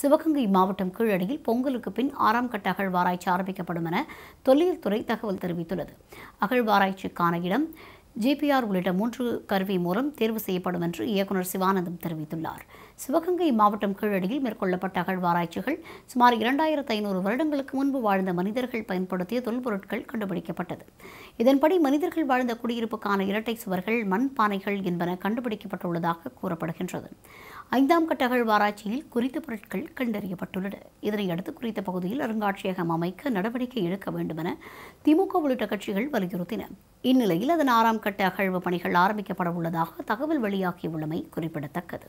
சிவகங்கை மாவட்டம் கீழடியில் பொங்கலுக்கு பின் ஆறாம் கட்ட அகழ்வாராய்ச்சி ஆரம்பிக்கப்படும் என தொல்லியல் துறை தகவல் தெரிவித்துள்ளது அகழ்வாராய்ச்சிக்கான இடம் ஜிபிஆர் உள்ளிட்ட மூன்று கருவி மூலம் தேர்வு செய்யப்படும் என்று இயக்குநர் சிவானந்தம் தெரிவித்துள்ளார் சிவகங்கை மாவட்டம் கீழடியில் மேற்கொள்ளப்பட்ட அகழ்வாராய்ச்சிகள் சுமார் இரண்டாயிரத்து ஐநூறு வருடங்களுக்கு முன்பு வாழ்ந்த மனிதர்கள் பயன்படுத்திய தொல்பொருட்கள் கண்டுபிடிக்கப்பட்டது இதன்படி மனிதர்கள் வாழ்ந்த குடியிருப்புக்கான இரட்டை சுவர்கள் மண் பானைகள் என்பன கண்டுபிடிக்கப்பட்டுள்ளதாக கூறப்படுகின்றது ஐந்தாம் கட்ட அகழ்வாராய்ச்சியில் குறித்த பொருட்கள் கண்டறியப்பட்டுள்ளன இதனையடுத்து குறித்த பகுதியில் அருங்காட்சியகம் அமைக்க நடவடிக்கை எடுக்க வேண்டுமென திமுக உள்ளிட்ட கட்சிகள் வலியுறுத்தின இந்நிலையில் அதன் ஆறாம் கட்ட அகழ்வு பணிகள் ஆரம்பிக்கப்பட உள்ளதாக தகவல் வெளியாகியுள்ளமை குறிப்பிடத்தக்கது